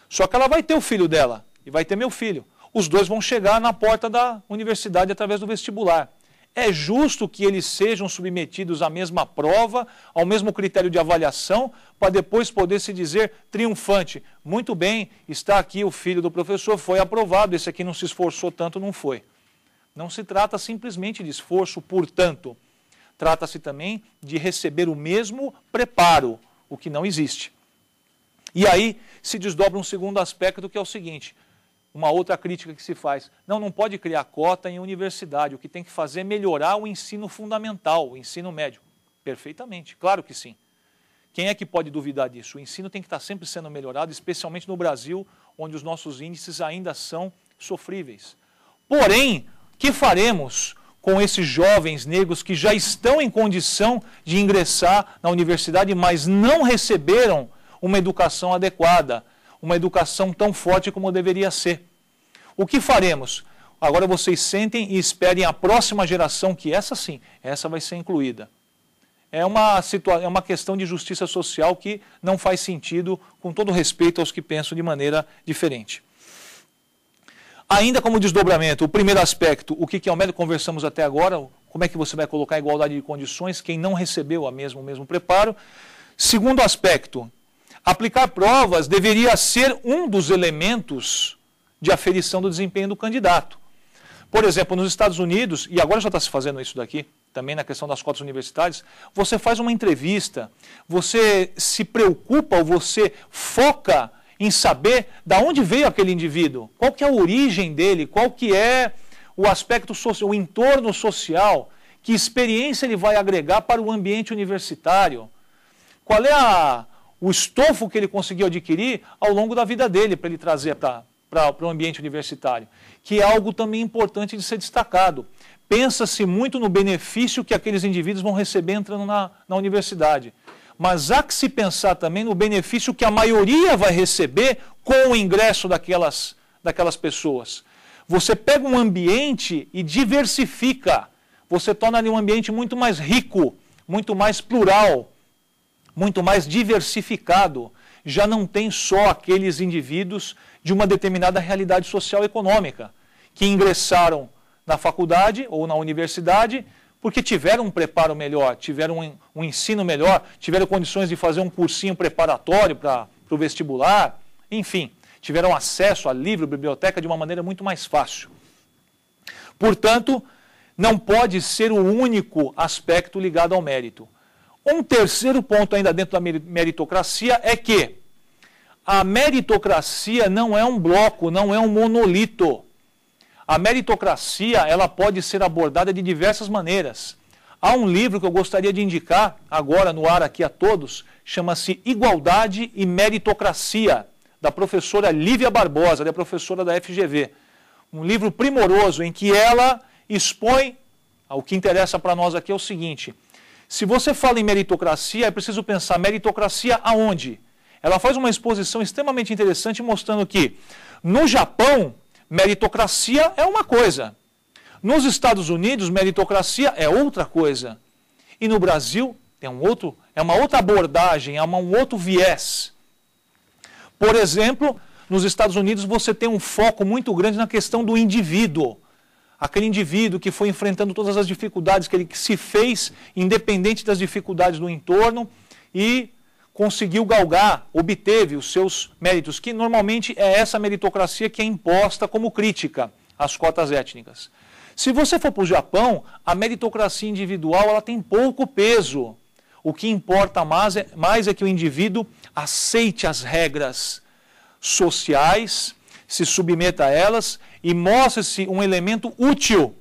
Só que ela vai ter o filho dela e vai ter meu filho. Os dois vão chegar na porta da universidade através do vestibular. É justo que eles sejam submetidos à mesma prova, ao mesmo critério de avaliação, para depois poder se dizer triunfante. Muito bem, está aqui o filho do professor, foi aprovado, esse aqui não se esforçou tanto, não foi. Não se trata simplesmente de esforço, portanto. Trata-se também de receber o mesmo preparo, o que não existe. E aí se desdobra um segundo aspecto que é o seguinte: uma outra crítica que se faz. Não, não pode criar cota em universidade. O que tem que fazer é melhorar o ensino fundamental, o ensino médio. Perfeitamente, claro que sim. Quem é que pode duvidar disso? O ensino tem que estar sempre sendo melhorado, especialmente no Brasil, onde os nossos índices ainda são sofríveis. Porém, que faremos com esses jovens negros que já estão em condição de ingressar na universidade, mas não receberam uma educação adequada? uma educação tão forte como deveria ser. O que faremos? Agora vocês sentem e esperem a próxima geração, que essa sim, essa vai ser incluída. É uma, é uma questão de justiça social que não faz sentido, com todo respeito aos que pensam de maneira diferente. Ainda como desdobramento, o primeiro aspecto, o que, que é o médico, conversamos até agora, como é que você vai colocar a igualdade de condições, quem não recebeu a mesmo, o mesmo preparo. Segundo aspecto, Aplicar provas deveria ser um dos elementos de aferição do desempenho do candidato. Por exemplo, nos Estados Unidos, e agora já está se fazendo isso daqui, também na questão das cotas universitárias, você faz uma entrevista, você se preocupa ou você foca em saber da onde veio aquele indivíduo, qual que é a origem dele, qual que é o aspecto social, o entorno social, que experiência ele vai agregar para o ambiente universitário, qual é a, o estofo que ele conseguiu adquirir ao longo da vida dele para ele trazer para o ambiente universitário, que é algo também importante de ser destacado. Pensa-se muito no benefício que aqueles indivíduos vão receber entrando na, na universidade. Mas há que se pensar também no benefício que a maioria vai receber com o ingresso daquelas, daquelas pessoas. Você pega um ambiente e diversifica. Você torna ali um ambiente muito mais rico, muito mais plural, muito mais diversificado. Já não tem só aqueles indivíduos de uma determinada realidade social e econômica que ingressaram na faculdade ou na universidade porque tiveram um preparo melhor, tiveram um, um ensino melhor, tiveram condições de fazer um cursinho preparatório para o vestibular, enfim, tiveram acesso a livro, biblioteca de uma maneira muito mais fácil. Portanto, não pode ser o único aspecto ligado ao mérito. Um terceiro ponto, ainda dentro da meritocracia, é que a meritocracia não é um bloco, não é um monolito. A meritocracia ela pode ser abordada de diversas maneiras. Há um livro que eu gostaria de indicar agora no ar aqui a todos, chama-se Igualdade e Meritocracia, da professora Lívia Barbosa, ela é professora da FGV. Um livro primoroso em que ela expõe, o que interessa para nós aqui é o seguinte, se você fala em meritocracia, é preciso pensar meritocracia aonde? Ela faz uma exposição extremamente interessante mostrando que no Japão, meritocracia é uma coisa. Nos Estados Unidos, meritocracia é outra coisa. E no Brasil, é um outro, é uma outra abordagem, é uma, um outro viés. Por exemplo, nos Estados Unidos você tem um foco muito grande na questão do indivíduo aquele indivíduo que foi enfrentando todas as dificuldades que ele se fez, independente das dificuldades do entorno, e conseguiu galgar, obteve os seus méritos, que normalmente é essa meritocracia que é imposta como crítica às cotas étnicas. Se você for para o Japão, a meritocracia individual ela tem pouco peso. O que importa mais é, mais é que o indivíduo aceite as regras sociais, se submeta a elas e mostre-se um elemento útil,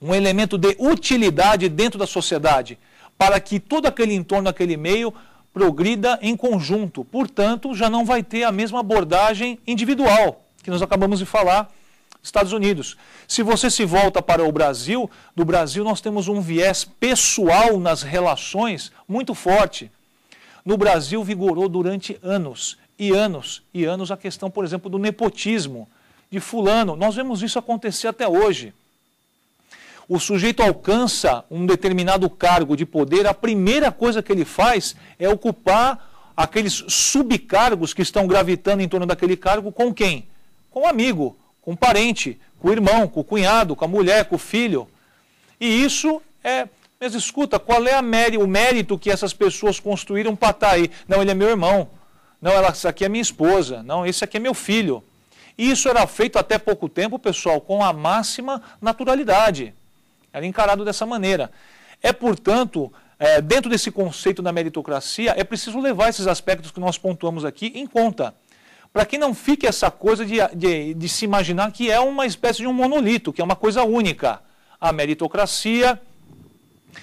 um elemento de utilidade dentro da sociedade, para que todo aquele entorno, aquele meio, progrida em conjunto. Portanto, já não vai ter a mesma abordagem individual que nós acabamos de falar. Estados Unidos. Se você se volta para o Brasil, do Brasil nós temos um viés pessoal nas relações muito forte. No Brasil vigorou durante anos e anos e anos a questão, por exemplo, do nepotismo de fulano. Nós vemos isso acontecer até hoje. O sujeito alcança um determinado cargo de poder, a primeira coisa que ele faz é ocupar aqueles subcargos que estão gravitando em torno daquele cargo com quem? Com o amigo, com o parente, com o irmão, com o cunhado, com a mulher, com o filho. E isso é mas escuta, qual é méri, o mérito que essas pessoas construíram para estar tá aí? Não, ele é meu irmão. Não, ela, isso aqui é minha esposa. Não, isso aqui é meu filho. E isso era feito até pouco tempo, pessoal, com a máxima naturalidade. Era encarado dessa maneira. É, portanto, é, dentro desse conceito da meritocracia, é preciso levar esses aspectos que nós pontuamos aqui em conta. Para que não fique essa coisa de, de, de se imaginar que é uma espécie de um monolito, que é uma coisa única. A meritocracia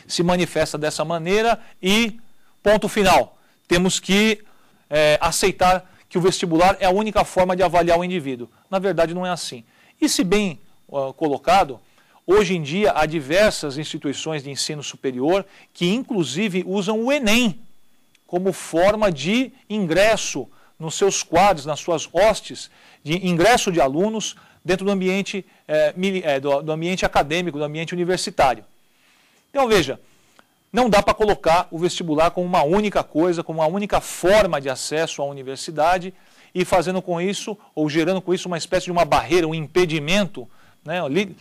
se manifesta dessa maneira e ponto final. Temos que é, aceitar que o vestibular é a única forma de avaliar o indivíduo. Na verdade, não é assim. E se bem uh, colocado, hoje em dia há diversas instituições de ensino superior que, inclusive, usam o Enem como forma de ingresso nos seus quadros, nas suas hostes, de ingresso de alunos dentro do ambiente, é, é, do, do ambiente acadêmico, do ambiente universitário. Então, veja, não dá para colocar o vestibular como uma única coisa, como uma única forma de acesso à universidade e fazendo com isso, ou gerando com isso, uma espécie de uma barreira, um impedimento, né,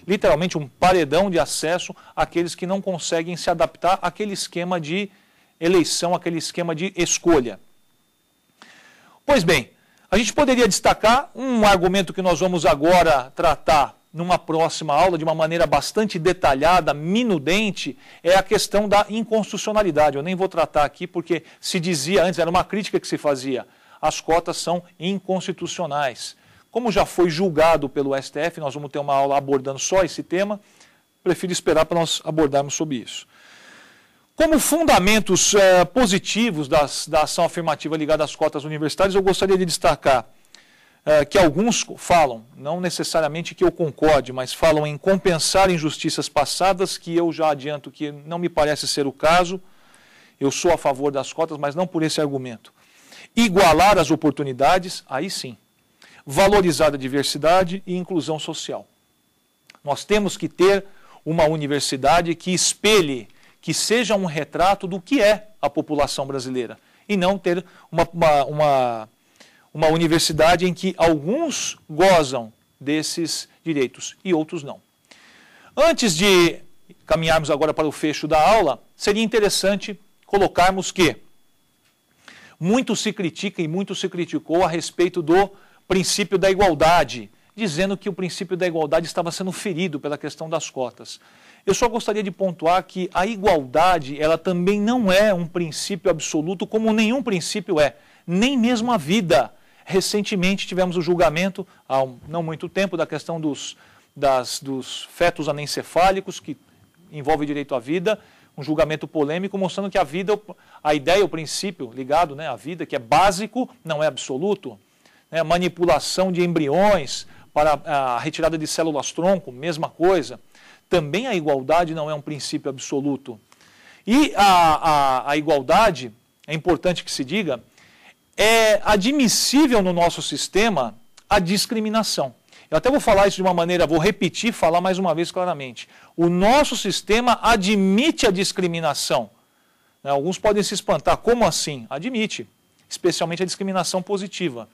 literalmente um paredão de acesso àqueles que não conseguem se adaptar àquele esquema de eleição, àquele esquema de escolha. Pois bem, a gente poderia destacar um argumento que nós vamos agora tratar numa próxima aula de uma maneira bastante detalhada, minudente, é a questão da inconstitucionalidade. Eu nem vou tratar aqui porque se dizia antes, era uma crítica que se fazia, as cotas são inconstitucionais. Como já foi julgado pelo STF, nós vamos ter uma aula abordando só esse tema, prefiro esperar para nós abordarmos sobre isso. Como fundamentos é, positivos das, da ação afirmativa ligada às cotas universitárias, eu gostaria de destacar ah, que alguns falam, não necessariamente que eu concorde, mas falam em compensar injustiças passadas, que eu já adianto que não me parece ser o caso. Eu sou a favor das cotas, mas não por esse argumento. Igualar as oportunidades, aí sim. Valorizar a diversidade e inclusão social. Nós temos que ter uma universidade que espelhe, que seja um retrato do que é a população brasileira e não ter uma, uma, uma, uma universidade em que alguns gozam desses direitos e outros não. Antes de caminharmos agora para o fecho da aula, seria interessante colocarmos que muito se critica e muito se criticou a respeito do princípio da igualdade, dizendo que o princípio da igualdade estava sendo ferido pela questão das cotas. Eu só gostaria de pontuar que a igualdade, ela também não é um princípio absoluto como nenhum princípio é, nem mesmo a vida. Recentemente tivemos o julgamento, há não muito tempo, da questão dos, das, dos fetos anencefálicos, que envolve o direito à vida, um julgamento polêmico mostrando que a vida, a ideia, o princípio ligado né, à vida, que é básico, não é absoluto. Né, manipulação de embriões para a retirada de células-tronco, mesma coisa. Também a igualdade não é um princípio absoluto. E a, a, a igualdade, é importante que se diga, é admissível no nosso sistema a discriminação. Eu até vou falar isso de uma maneira, vou repetir, falar mais uma vez claramente. O nosso sistema admite a discriminação. Né, alguns podem se espantar, como assim? Admite, especialmente a discriminação positiva.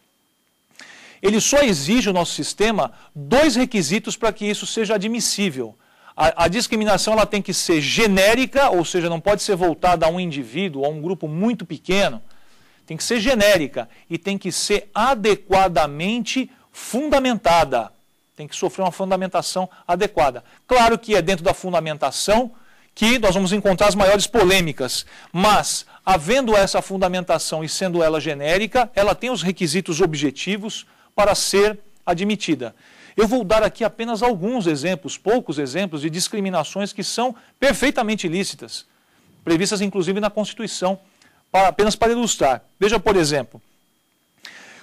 Ele só exige o nosso sistema dois requisitos para que isso seja admissível. A, a, discriminação ela tem que ser genérica, ou seja, não pode ser voltada a um indivíduo, a um grupo muito pequeno tem que ser genérica e tem que ser adequadamente fundamentada. Tem que sofrer uma fundamentação adequada. Claro que é dentro da fundamentação que nós vamos encontrar as maiores polêmicas, mas havendo essa fundamentação e sendo ela genérica, ela tem os requisitos objetivos para ser admitida. Eu vou dar aqui apenas alguns exemplos, poucos exemplos, de discriminações que são perfeitamente lícitas, previstas inclusive na Constituição para, apenas para ilustrar. Veja, por exemplo,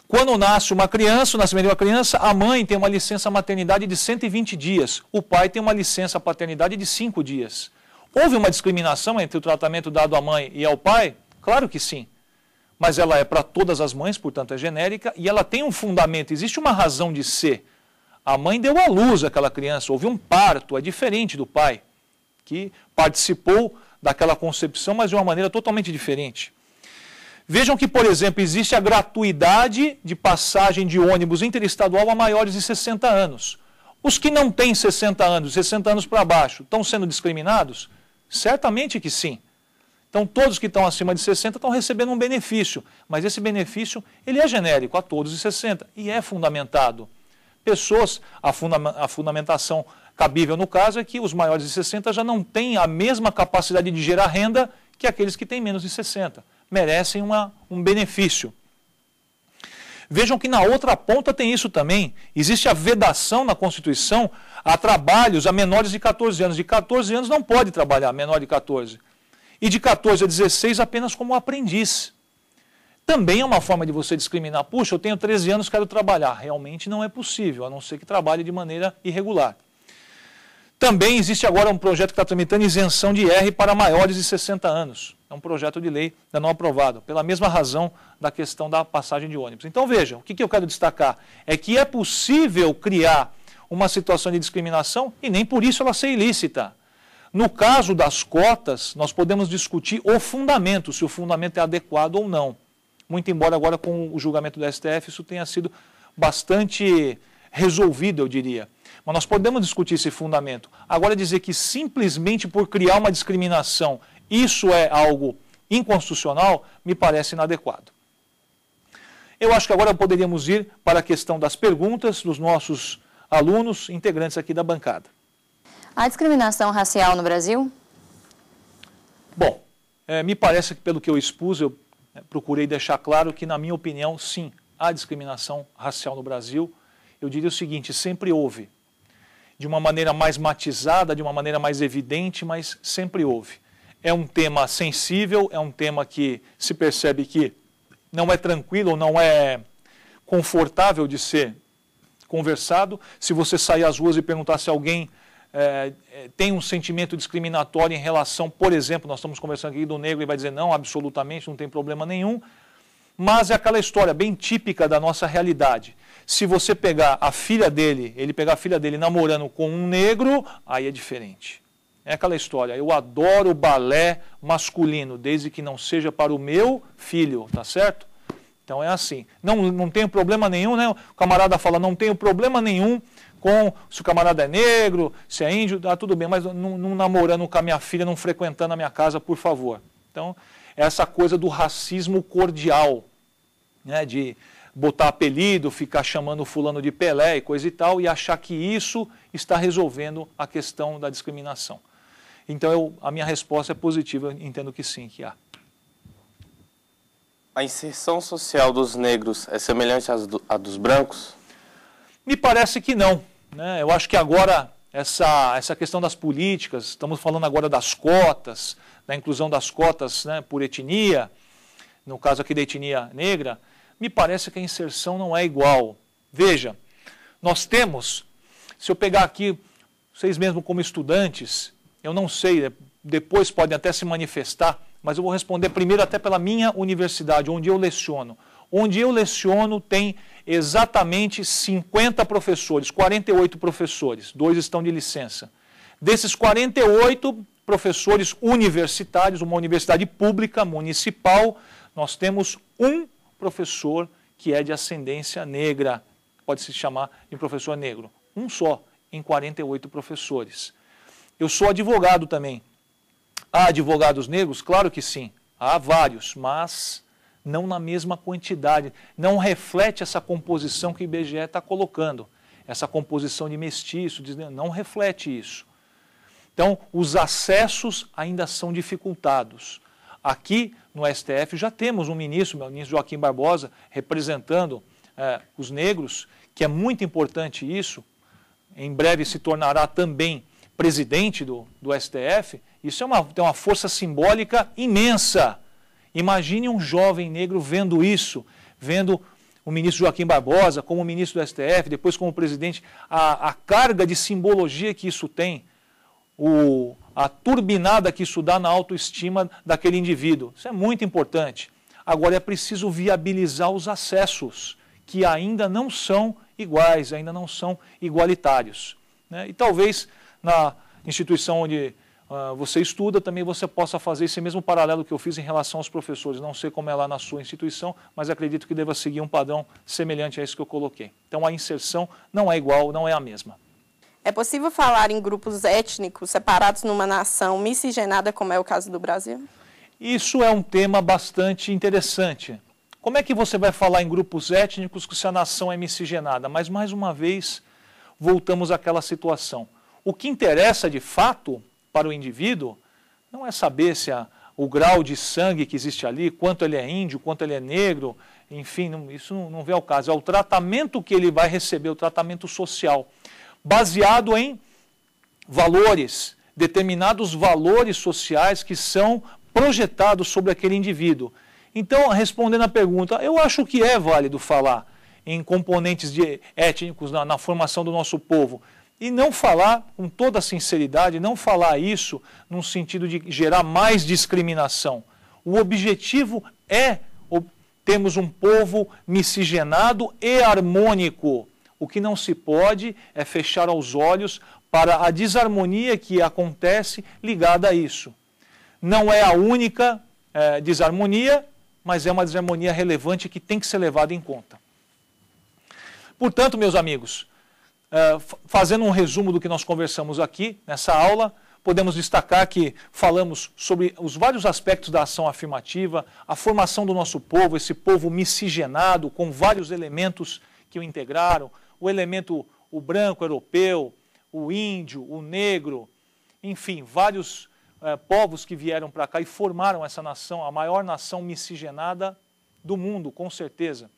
quando nasce uma criança, o nascimento de uma criança, a mãe tem uma licença maternidade de 120 dias, o pai tem uma licença paternidade de 5 dias. Houve uma discriminação entre o tratamento dado à mãe e ao pai? Claro que sim. Mas ela é para todas as mães, portanto é genérica, e ela tem um fundamento, existe uma razão de ser. A mãe deu à luz aquela criança, houve um parto, é diferente do pai, que participou daquela concepção, mas de uma maneira totalmente diferente. Vejam que, por exemplo, existe a gratuidade de passagem de ônibus interestadual a maiores de 60 anos. Os que não têm 60 anos, 60 anos para baixo, estão sendo discriminados? Certamente que sim. Então, todos que estão acima de 60 estão recebendo um benefício, mas esse benefício ele é genérico a todos de 60 e é fundamentado. Pessoas, a, funda a fundamentação cabível no caso é que os maiores de 60 já não têm a mesma capacidade de gerar renda que aqueles que têm menos de 60. Merecem uma, um benefício. Vejam que na outra ponta tem isso também. Existe a vedação na Constituição a trabalhos a menores de 14 anos. De 14 anos não pode trabalhar menor de 14. E de 14 a 16 apenas como aprendiz. Também é uma forma de você discriminar. Puxa, eu tenho 13 anos, quero trabalhar. Realmente não é possível, a não ser que trabalhe de maneira irregular. Também existe agora um projeto que está tramitando isenção de IR para maiores de 60 anos. É um projeto de lei ainda não aprovado, pela mesma razão da questão da passagem de ônibus. Então vejam, o que, que eu quero destacar é que é possível criar uma situação de discriminação e nem por isso ela ser ilícita. No caso das cotas, nós podemos discutir o fundamento, se o fundamento é adequado ou não. Muito embora agora com o julgamento do STF isso tenha sido bastante resolvido, eu diria. Mas nós podemos discutir esse fundamento. Agora, é dizer que simplesmente por criar uma discriminação isso é algo inconstitucional, me parece inadequado. Eu acho que agora poderíamos ir para a questão das perguntas dos nossos alunos integrantes aqui da bancada. Há discriminação racial no Brasil? Bom, é, me parece que pelo que eu expus, eu eh, procurei deixar claro que, na minha opinião, sim, há discriminação racial no Brasil. Eu diria o seguinte: sempre houve de uma maneira mais matizada, de uma maneira mais evidente, mas sempre houve. É um tema sensível, é um tema que se percebe que não é tranquilo, não é confortável de ser conversado. Se você sair às ruas e perguntar se alguém é, tem um sentimento discriminatório em relação, por exemplo, nós estamos conversando aqui do negro e vai dizer não, absolutamente, não tem problema nenhum. Mas é aquela história bem típica da nossa realidade. Se você pegar a filha dele, ele pegar a filha dele namorando com um negro, aí é diferente. É aquela história, eu adoro balé masculino, desde que não seja para o meu filho, tá certo? Então é assim. Não, não tenho problema nenhum, né? O camarada fala, não tenho problema nenhum com se o camarada é negro, se é índio, tá tudo bem, mas não, não namorando com a minha filha, não frequentando a minha casa, por favor. Então, essa coisa do racismo cordial, né, de botar apelido, ficar chamando fulano de Pelé e coisa e tal, e achar que isso está resolvendo a questão da discriminação. Então, eu, a minha resposta é positiva, entendo que sim, que há. A inserção social dos negros é semelhante à dos brancos? Me parece que não. Né? Eu acho que agora essa, essa questão das políticas, estamos falando agora das cotas, da inclusão das cotas né, por etnia, no caso aqui da etnia negra, me parece que a inserção não é igual. Veja, nós temos, se eu pegar aqui, vocês mesmo como estudantes, eu não sei, né, depois podem até se manifestar, mas eu vou responder primeiro até pela minha universidade, onde eu leciono. Onde eu leciono tem exatamente 50 professores, 48 professores, dois estão de licença. Desses 48, professores universitários, uma universidade pública, municipal, nós temos um professor que é de ascendência negra, pode se chamar de professor negro, um só em 48 professores. Eu sou advogado também. Há advogados negros? Claro que sim, há vários, mas não na mesma quantidade, não reflete essa composição que o IBGE está colocando, essa composição de mestiço, de... não reflete isso. Então, os acessos ainda são dificultados. Aqui no STF já temos um ministro, o ministro Joaquim Barbosa, representando eh, os negros, que é muito importante isso. Em breve se tornará também presidente do, do STF. Isso é uma, tem uma força simbólica imensa. Imagine um jovem negro vendo isso, vendo o ministro Joaquim Barbosa como ministro do STF, depois como presidente, a, a carga de simbologia que isso tem o, a turbinada que isso dá na autoestima daquele indivíduo. Isso é muito importante. Agora é preciso viabilizar os acessos, que ainda não são iguais, ainda não são igualitários. Né? E talvez na instituição onde uh, você estuda também você possa fazer esse mesmo paralelo que eu fiz em relação aos professores. Não sei como é lá na sua instituição, mas acredito que deva seguir um padrão semelhante a esse que eu coloquei. Então a inserção não é igual, não é a mesma. É possível falar em grupos étnicos separados numa nação miscigenada, como é o caso do Brasil? Isso é um tema bastante interessante. Como é que você vai falar em grupos étnicos se a nação é miscigenada? Mas, mais uma vez, voltamos àquela situação. O que interessa de fato para o indivíduo não é saber se a, o grau de sangue que existe ali, quanto ele é índio, quanto ele é negro, enfim, não, isso não, não vem ao caso. É o tratamento que ele vai receber, o tratamento social baseado em valores, determinados valores sociais que são projetados sobre aquele indivíduo. Então, respondendo à pergunta, eu acho que é válido falar em componentes étnicos na, na formação do nosso povo e não falar com toda sinceridade, não falar isso num sentido de gerar mais discriminação. O objetivo é termos um povo miscigenado e harmônico. O que não se pode é fechar os olhos para a desarmonia que acontece ligada a isso. Não é a única é, desarmonia, mas é uma desarmonia relevante que tem que ser levada em conta. Portanto, meus amigos, é, fazendo um resumo do que nós conversamos aqui nessa aula, podemos destacar que falamos sobre os vários aspectos da ação afirmativa, a formação do nosso povo, esse povo miscigenado, com vários elementos que o integraram, o elemento o branco europeu, o índio, o negro, enfim, vários eh, povos que vieram para cá e formaram essa nação, a maior nação miscigenada do mundo, com certeza.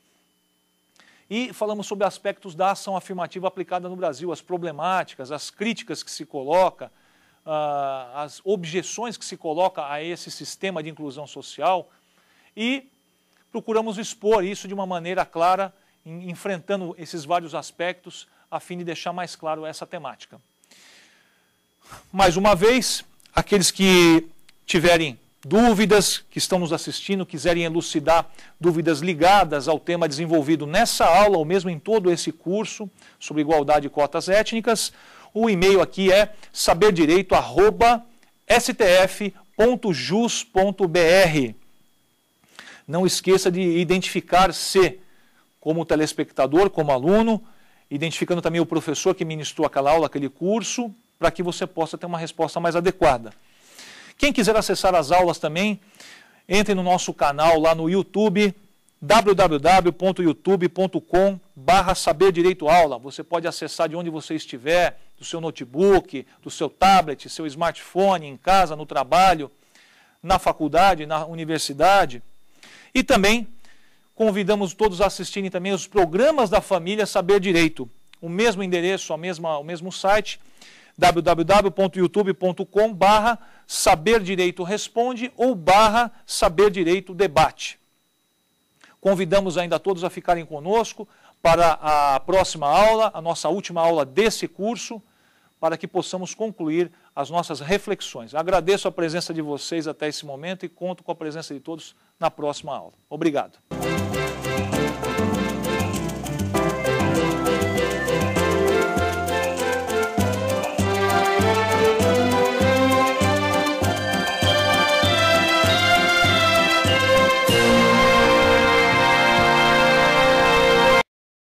E falamos sobre aspectos da ação afirmativa aplicada no Brasil, as problemáticas, as críticas que se coloca, ah, as objeções que se coloca a esse sistema de inclusão social e procuramos expor isso de uma maneira clara enfrentando esses vários aspectos a fim de deixar mais claro essa temática. Mais uma vez, aqueles que tiverem dúvidas, que estão nos assistindo, quiserem elucidar dúvidas ligadas ao tema desenvolvido nessa aula ou mesmo em todo esse curso sobre igualdade e cotas étnicas, o e-mail aqui é saberdireito@stf.jus.br. Não esqueça de identificar se como telespectador, como aluno, identificando também o professor que ministrou aquela aula, aquele curso, para que você possa ter uma resposta mais adequada. Quem quiser acessar as aulas também, entre no nosso canal lá no YouTube, www.youtube.com saber direito aula. Você pode acessar de onde você estiver, do seu notebook, do seu tablet, seu smartphone, em casa, no trabalho, na faculdade, na universidade. E também Convidamos todos a assistirem também os programas da família Saber Direito. O mesmo endereço, a mesma, o mesmo site, www.youtube.com barra Saber Direito Responde ou barra Saber Direito Debate. Convidamos ainda todos a ficarem conosco para a próxima aula, a nossa última aula desse curso, para que possamos concluir as nossas reflexões. Agradeço a presença de vocês até esse momento e conto com a presença de todos na próxima aula. Obrigado.